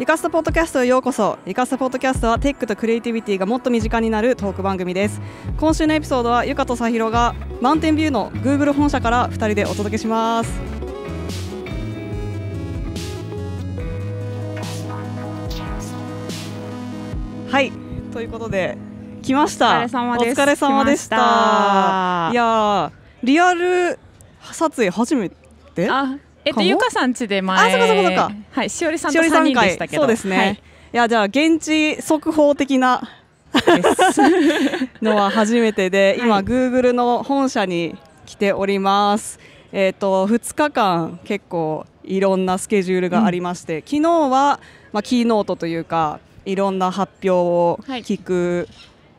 イカスタポッドキャストへようこそイカスタポッドキャストはテックとクリエイティビティがもっと身近になるトーク番組です今週のエピソードはゆかとさひろがマウンテンビューの Google 本社から2人でお届けしますはいということで来ましたお疲れ様でしたいやリアル撮影初めてあえっと、ゆかさんちで前あそかそかそかはいしおりさんと3人でしたけどそうですね、はい、いやじゃあ現地速報的な のは初めてで今、グーグルの本社に来ております。えーと、2日間結構いろんなスケジュールがありまして、うん、昨日は、まあ、キーノートというかいろんな発表を聞く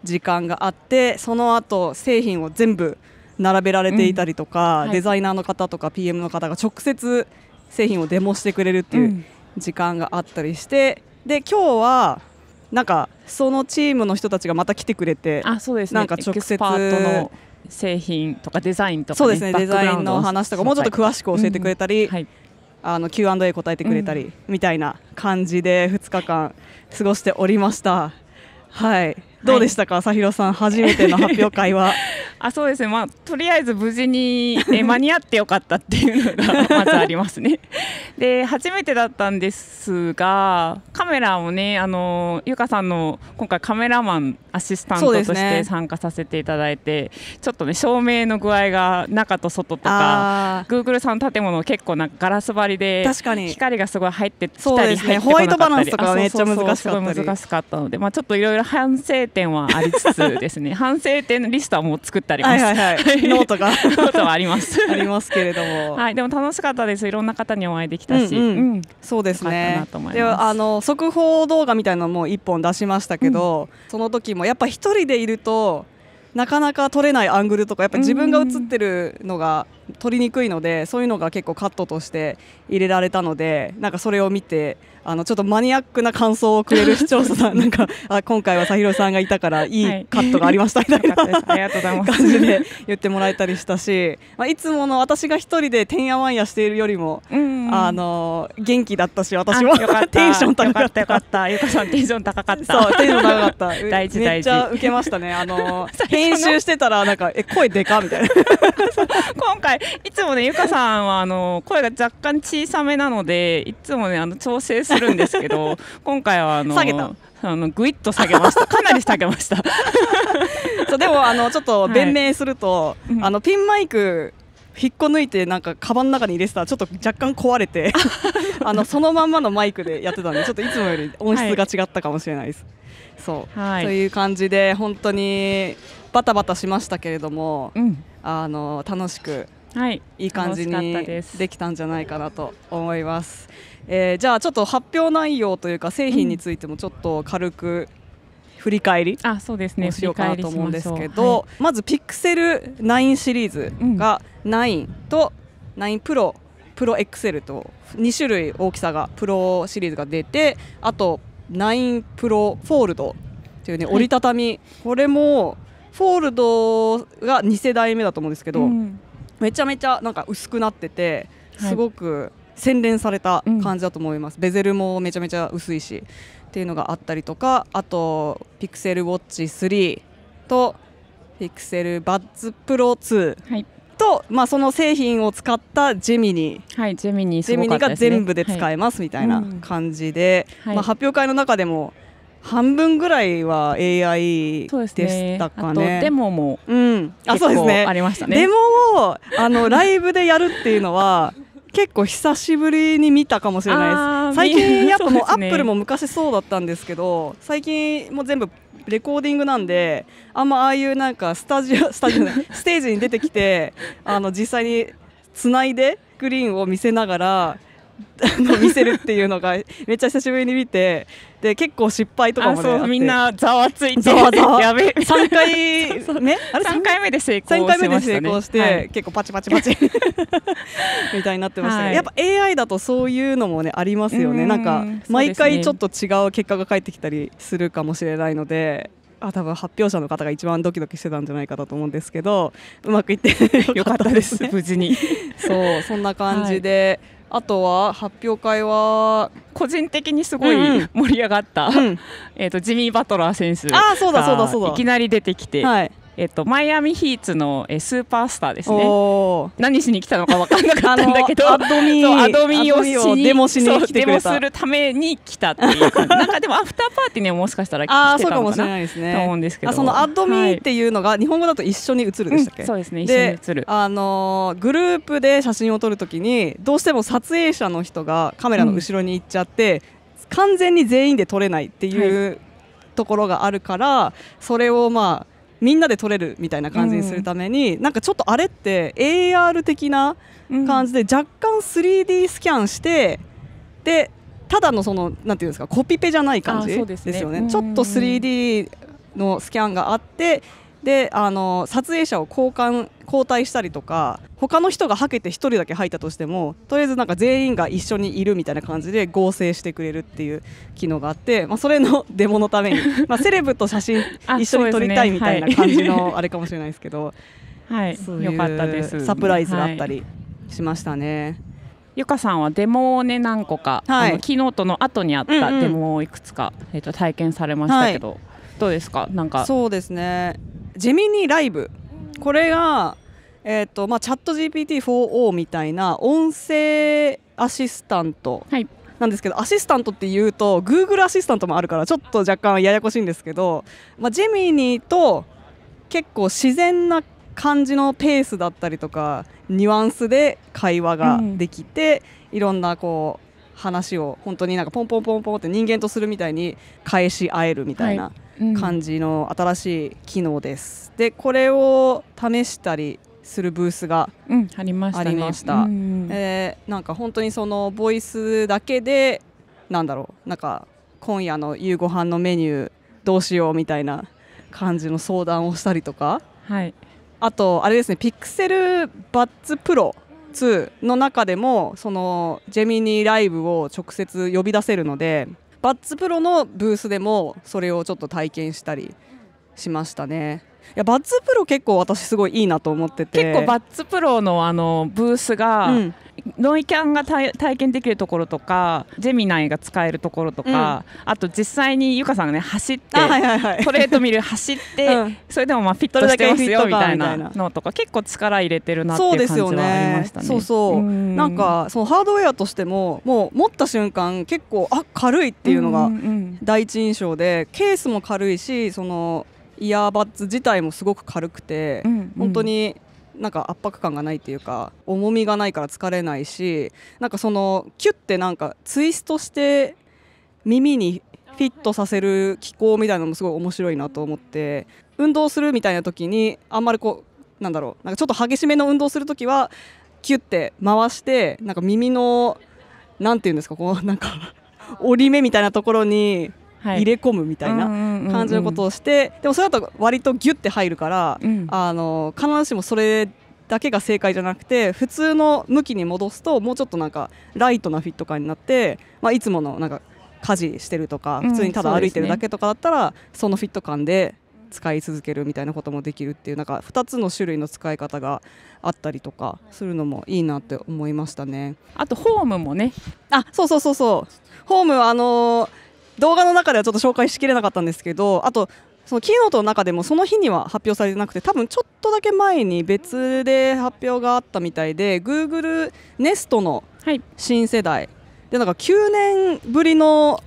時間があって、はい、その後製品を全部並べられていたりとか、うん、デザイナーの方とか PM の方が直接製品をデモしてくれるっていう時間があったりして、うん、で今日はなんかそのチームの人たちがまた来てくれてあそうです、ね、なんか直接の製品とかデザインとか、ね、そうですねデザインの話とかもうちょっと詳しく教えてくれたり、うんはい、あの Q&A 答えてくれたりみたいな感じで2日間過ごしておりました。はいどうでしたか、朝広さん、初めての発表会は。あそうですね、まあ、とりあえず無事にえ 間に合ってよかったっていうのがまずありますね。で初めてだったんですがカメラをねあのゆかさんの今回カメラマンアシスタントとして参加させていただいて、ね、ちょっとね照明の具合が中と外とかグーグルさんの建物結構なガラス張りで光がすごい入ってきたり、ホワイトバランスとかめっちゃ難しかったので、まあ、ちょっといろいろ反省点はありつつですね 反省点のリストはもう作ってあります、はいはいはい、ノートがノートはあります ありますけれども、はい、でも楽しかったですいろんな方にお会いできたし、うん、うんうん、そうですねであの速報動画みたいなのも一本出しましたけど、うん、その時もやっぱ一人でいるとなかなか取れないアングルとかやっぱ自分が映ってるのが取りにくいのでそういうのが結構カットとして入れられたのでなんかそれを見てあのちょっとマニアックな感想をくれる視聴者さんなんか あ今回はさひろさんがいたからいいカットがありましたみたいな、はい、感じで言ってもらえたりしたし、まあ、いつもの私が一人でてんやわんやしているよりも、あの元気だったし私も テンション高かったよかったゆかさんテンション高かったそうテンション高かった 大事大事めっちゃ受けましたねあの編集してたらなんかえ声でかみたいな今回いつもねゆかさんはあの声が若干小さめなのでいつもねあの調整すするんですけど 今回はあの下げたあのぐいっと下げました。かなり下げました。そうでもあのちょっと弁明すると、はいあのピンマイク引っこ抜いてなんかカバンの中に入れてたらちょっと若干壊れて あのそのまんまのマイクでやってたんでちょっといつもより音質が違ったかもしれないです。はい、そう、はい、という感じで本当にバタバタしましたけれども、うん、あの楽しくはい、いい感じにできたんじゃないかなと思います。えー、じゃあちょっと発表内容というか製品についてもちょっと軽く振り返り、をあそうですねしようかなと思うんですけど、まずピクセル9シリーズが9と9プロプロ XL と2種類大きさがプロシリーズが出てあと9プロフォールドというね折りたたみ、これもフォールドが2世代目だと思うんですけど、うんめちゃめちゃなんか薄くなっててすごく洗練された感じだと思います、うん、ベゼルもめちゃめちゃ薄いしっていうのがあったりとかあとピクセルウォッチ3とピクセルバッツプロ2、はい、と、まあ、その製品を使ったジェミニ、はい、ジェミニ、ね、ジェミニが全部で使えますみたいな感じで、うんはい、まあ、発表会の中でも半分ぐらいは AI でしたかね。でねデモも、うん、あそうですねありましたね。デモをあのライブでやるっていうのは 結構久しぶりに見たかもしれないです。最近やっぱもうアップルも昔そうだったんですけど、最近もう全部レコーディングなんで、あんまああいうなんかスタジオ スタジオステージに出てきて、あの実際につないでグリーンを見せながら。見せるっていうのがめっちゃ久しぶりに見てで結構失敗とかも、みんなざわついてざわざわやべ3回ねあれ三回目で成功し、回目で成功して、はい、結構パチパチパチ みたいになってました、ね、はい、やっぱ AI だとそういうのもねありますよねなんか毎回ちょっと違う結果が返ってきたりするかもしれないのであ多分発表者の方が一番ドキドキしてたんじゃないかと思うんですけどうまくいって よかったです、ね、無事にそうそんな感じで、あとは発表会は個人的にすごい盛り上がった、うん、えとジミー・バトラー選手がいきなり出てきて、はい、えっと、マイアミヒーツの、えスーパースターですね何しに来たのか分かんなかったんだけどアドミアドミをデモしにデモするために来たっていう なんかでもアフターパーティーにはもしかしたら来てたのかなもしれないですねと思うんですけどそのアドミっていうのが、日本語だと一緒に写るんでしたっけ、うん、そうですね一緒に写るあのグループで写真を撮るときにどうしても撮影者の人がカメラの後ろに行っちゃって、うん、完全に全員で撮れないっていう、はい、ところがあるからそれをまあみんなで撮れるみたいな感じにするために、うん、なんかちょっとあれって AR 的な感じで若干 3D スキャンして、うん、でただのそのなんていうんですかコピペじゃない感じですよね。ねちょっと 3D のスキャンがあってであの撮影者を交換交代したりとか他の人がはけて1人だけ入ったとしてもとりあえずなんか全員が一緒にいるみたいな感じで合成してくれるっていう機能があって、まあ、それの デモのために、まあ、セレブと写真 一緒に撮りたいみたいな感じのあれかもしれないですけど、はい、そういうサプライズがあったりしましたね。はいゆかさんはデモをね何個か、はい、あのキノートの後にあったデモをいくつか、うんうん、えー、と体験されましたけど、うですかなんかそうですねジェミニライブこれが、えーとまあ、チャット GPT4O みたいな音声アシスタント、なんですけどアシスタントっていうと Google アシスタントもあるからちょっと若干ややこしいんですけど、まあ、ジェミニーと結構自然な感じのペースだったりとかニュアンスで会話ができて、うん、いろんなこう話を本当になんかポンポンポンポンって人間とするみたいに返し合えるみたいな。はい感じの新しい機能です。うん、でこれを試したりするブースがありました、えなんか本当にそのボイスだけでなんだろうなんか今夜の夕ご飯のメニューどうしようみたいな感じの相談をしたりとか、はい、あとあれですねピクセルバッツプロ2の中でもそのジェミニーライブを直接呼び出せるのでバッツプロのブースでもそれをちょっと体験したりしましたね。いやバッツプロ結構私すごいいいなと思ってて結構バッツプロのあのブースが、うん、ノイキャンが体験できるところとかジェミナイが使えるところとか、うん、あと実際にゆかさんがね走って、ははいはい、トレートミル走ってうん、それでもまあフィットしてますよみたいなのとか結構力入れてるなっていう感じはありましたね。そう、ね、そうなんかそのハードウェアとしてももう持った瞬間結構あ軽いっていうのが第一印象で、うんうん、ケースも軽いしそのイヤーバッツ自体もすごく軽くて、うん本当になんか圧迫感がないっていうか重みがないから疲れないしなんかそのキュッてなんかツイストして耳にフィットさせる機構みたいなのもすごい面白いなと思って運動するみたいな時にあんまりこうなんだろうなんかちょっと激しめの運動する時はキュッて回してなんか耳の何て言うんですかこうなんか折り目みたいなところに入れ込むみたいな感じのことをして、でもそれだと割とギュッて入るから、うん、あの必ずしもそれだけが正解じゃなくて普通の向きに戻すともうちょっとなんかライトなフィット感になって、まあ、いつものなんか家事してるとか普通にただ歩いてるだけとかだったら、うんそね、そのフィット感で使い続けるみたいなこともできるっていうなんか2つの種類の使い方があったりとかするのもいいなって思いましたね。あとホームもねあそうそうそうそうホームあのー動画の中ではちょっと紹介しきれなかったんですけどあとそのキーノートの中でもその日には発表されてなくて多分ちょっとだけ前に別で発表があったみたいで Google Nest の新世代、はい、でなんか9年ぶりの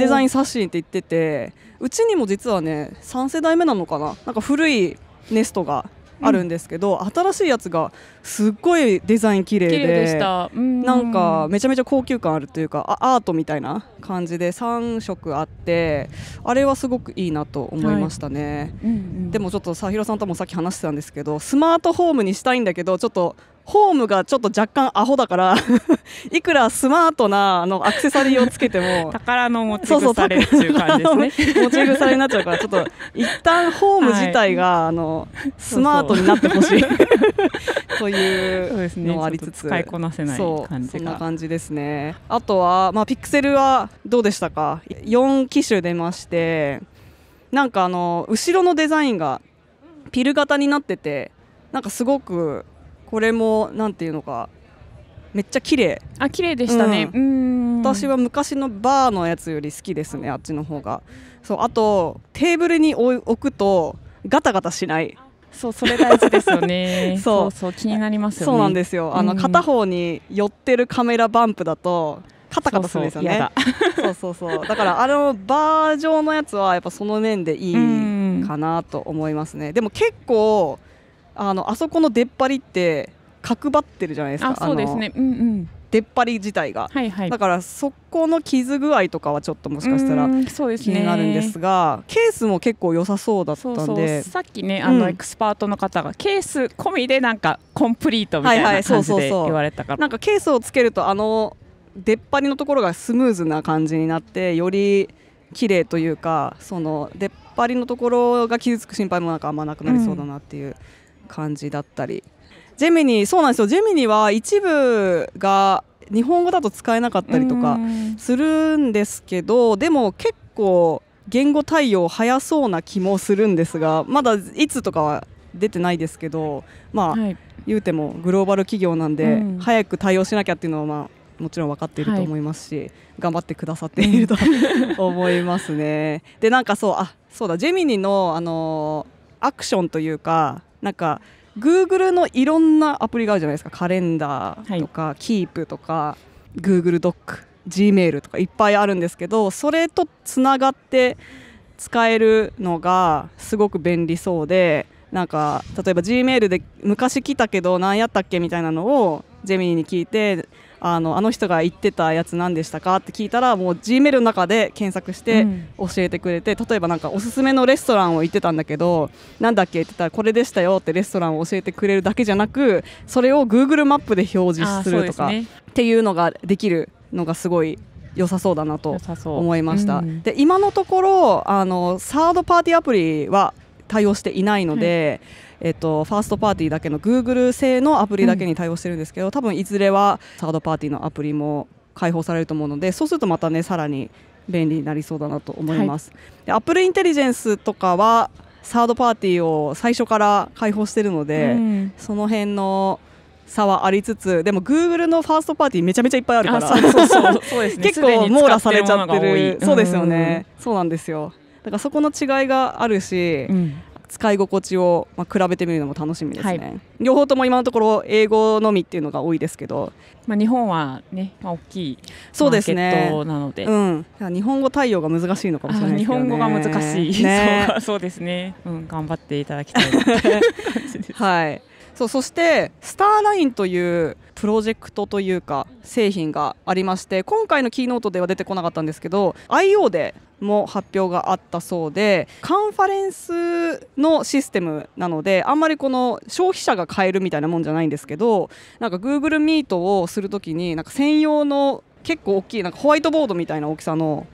デザイン刷新って言っててうちにも実はね3世代目なのかななんか古いネストがあるんですけど、うん、新しいやつがすっごいデザイン綺麗ででなんかめちゃめちゃ高級感あるというかアートみたいな感じで3色あってあれはすごくいいなと思いましたね、はいうんうん、でもちょっとさひろさんともさっき話してたんですけどスマートホームにしたいんだけどちょっとホームがちょっと若干アホだから いくらスマートなあのアクセサリーをつけても 宝の持ち腐れっていう感じですね持ち腐れになっちゃうからちょっと 一旦ホーム自体が、はい、あのスマートになってほしいというのありつつ、ね、使いこなせない感じそんな感じですねあとは、まあ、ピクセルはどうでしたか4機種出ましてなんかあの後ろのデザインがピル型になっててなんかすごくこれもなんていうのかめっちゃ綺麗あ綺麗でしたね、うん、私は昔のバーのやつより好きですねあっちの方がそうあとテーブルに置くとガタガタしないそうそれ大事ですよね そうそう気になります、ね、そうなんですよあの片方に寄ってるカメラバンプだとカタカタするんですよね そうそうそうだからあのバー状のやつはやっぱその面でいいかなと思いますねでも結構あのあそこの出っ張りって角張ってるじゃないですかそうですね、うんうん、出っ張り自体が、はいはい、だからそこの傷具合とかはちょっともしかしたら気になるんですが、ね、ケースも結構良さそうだったんでさっきねあの、エクスパートの方がケース込みでなんかコンプリートみたいな感じで言われたからなんかケースをつけるとあの出っ張りのところがスムーズな感じになってより綺麗というかその出っ張りのところが傷つく心配もなんかあんまなくなりそうだなっていう。うん感じだったりジェミニそうなんですよジェミニは一部が日本語だと使えなかったりとかするんですけどでも結構言語対応早そうな気もするんですがまだいつとかは出てないですけどまあ、はい、言うてもグローバル企業なんで、うん、早く対応しなきゃっていうのはまあもちろん分かっていると思いますし、はい、頑張ってくださっていると 思いますね。でなんかそうあそうだジェミニのあのアクションというかなんか Google のいろんなアプリがあるじゃないですかカレンダーとか、キープとか Google ドック Gmail とかいっぱいあるんですけどそれとつながって使えるのがすごく便利そうでなんか例えば Gmail で昔来たけど何やったっけみたいなのをジェミニに聞いてあのあの人が言ってたやつ何でしたかって聞いたらもう G メールの中で検索して教えてくれて、うん、例えばなんかおすすめのレストランを行ってたんだけどなんだっけって言ったらこれでしたよってレストランを教えてくれるだけじゃなくそれを Google マップで表示するとか、ね、っていうのができるのがすごい良さそうだなと思いました、うん、で今のところあのサードパーティーアプリは対応していないので、はい、えっと、ファーストパーティーだけの Google 製のアプリだけに対応してるんですけど、うん、多分いずれはサードパーティーのアプリも開放されると思うのでそうするとまたねさらに便利になりそうだなと思います。はい、プルインテリジェンスとかはサードパーティーを最初から開放してるので、うん、その辺の差はありつつでもグーグルのファーストパーティーめちゃめちゃいっぱいあるから 結構網羅されちゃってる、うそうですよね、そうなんですよだからそこの違いがあるし、うん使い心地を、まあ、比べてみるのも楽しみですね、はい、両方とも今のところ英語のみっていうのが多いですけど、まあ、日本はね、まあ、大きいマーケットなので、ねうん、日本語対応が難しいのかもしれない、ね、日本語が難しい、ね、そうそうですね、うん、頑張っていただきたい はいそうそしてスターラインというプロジェクトというか製品がありまして今回のキーノートでは出てこなかったんですけど IO でも発表があったそうでカンファレンスのシステムなのであんまりこの消費者が買えるみたいなもんじゃないんですけどなんか Google Meet をするときになんか専用の結構大きいなんかホワイトボードみたいな大きさの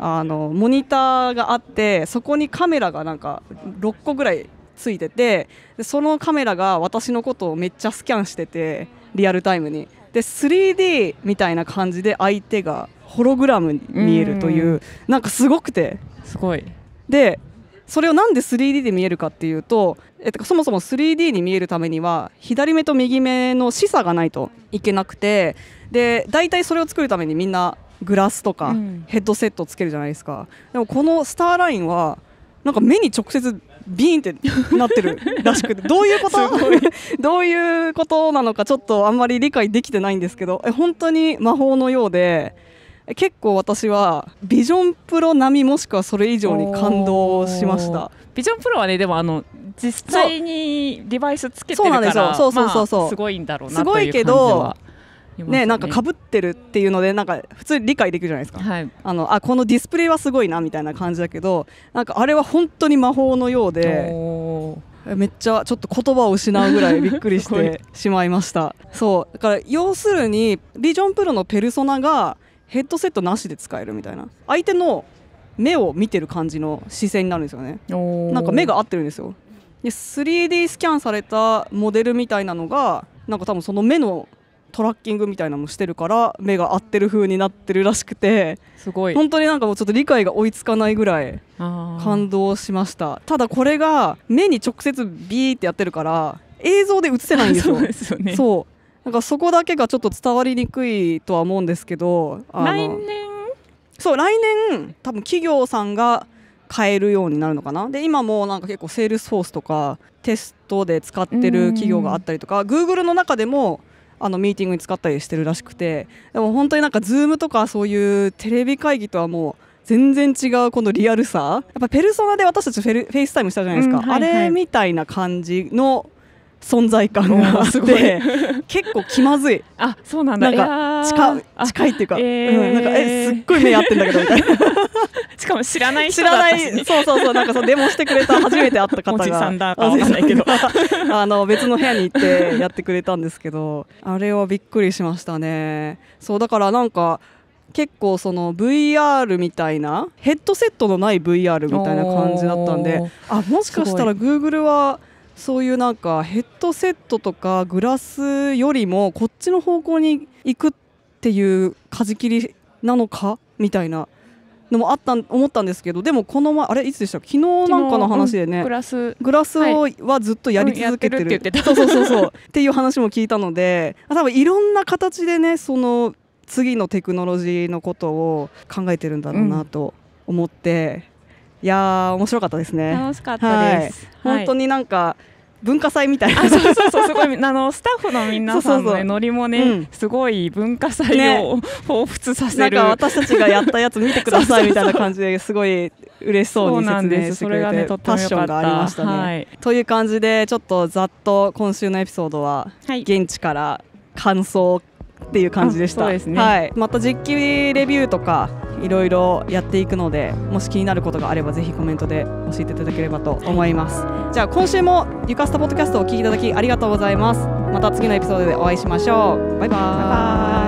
あのモニターがあってそこにカメラがなんか6個ぐらいついててそのカメラが私のことをめっちゃスキャンしててリアルタイムにで 3D みたいな感じで相手がホログラムに見えるという、うなんかすごくてすごいでそれをなんで 3D で見えるかっていうと、えっと、そもそも 3D に見えるためには左目と右目の視差がないといけなくてで大体それを作るためにみんなグラスとかヘッドセットをつけるじゃないですか、うん、でもこのスターラインはなんか目に直接ビーンってなってる らしくてどういうこと どういうことなのかちょっとあんまり理解できてないんですけどえ本当に魔法のようで。結構私はビジョンプロ並みもしくはそれ以上に感動しましたビジョンプロはねでもあの実際にデバイスつけてるからそうそうそうそう、ますごいんだろうなすごいけどね、なんかかぶってるっていうのでなんか普通理解できるじゃないですか、はい、あのあこのディスプレイはすごいなみたいな感じだけどなんかあれは本当に魔法のようでめっちゃちょっと言葉を失うぐらいびっくりしてしまいましたそうだから要するにビジョンプロのペルソナがヘッドセットなしで使えるみたいな相手の目を見てる感じの姿勢になるんですよねなんか目が合ってるんですよで 3D スキャンされたモデルみたいなのがなんか多分その目のトラッキングみたいなのもしてるから目が合ってる風になってるらしくてすごい本当になんかもうちょっと理解が追いつかないぐらい感動しましたただこれが目に直接ビーってやってるから映像で映せないんですよ そう、ね、なんかそこだけがちょっと伝わりにくいとは思うんですけど来年そう来年多分企業さんが買えるようになるのかなで今もなんか結構セールスフォースとかテストで使ってる企業があったりとかグーグルの中でもあのミーティングに使ったりしてるらしくてでも本当になんか Zoom とかそういうテレビ会議とはもう全然違うこのリアルさやっぱペルソナで私たちフェルフェイスタイムしたじゃないですか、うんはいはい、あれみたいな感じの存在感があって 結構気まずい あそうなんだなんか近近いっていうか,、えーうん、なんかえすっごい目合ってんだけどみたいな しかも知らない人だったし、ね、知らないそうそうそうなんかそうデモしてくれた初めて会った方がさんだかかんないけどあの別の部屋に行ってやってくれたんですけどあれはびっくりしましたねそうだからなんか結構その VR みたいなヘッドセットのない VR みたいな感じだったんであもしかしたら Google はそういうなんかヘッドセットとかグラスよりもこっちの方向に行くっていう舵切りなのかみたいなのもあった思ったんですけどでもこの前あれいつでした昨日なんかの話でね、うん、グラスグラスを、はずっとやり続けてる,、ってそうそうそうそうっていう話も聞いたので 多分いろんな形でねその次のテクノロジーのことを考えてるんだろうなと思って。うんいや面白かったですね。楽しかったです。はい、本当になんか、文化祭みたいなあそうそうそうすごい あのスタッフの皆さんの、ね、ノリもね、うん、すごい文化祭を、ね、彷彿させる、なんか私たちがやったやつ見てくださいみたいな感じですごい嬉しそうに説明してくれて、ね、パッションがありましたね、はい、という感じでちょっとざっと今週のエピソードは、はい、現地から感想っていう感じでした、ね、はい、また実機レビューとかいろいろやっていくのでもし気になることがあればぜひコメントで教えていただければと思います、はい、じゃあ今週もゆかスタポッドキャストを聞聴きいただきありがとうございますまた次のエピソードでお会いしましょうバイバイバイバ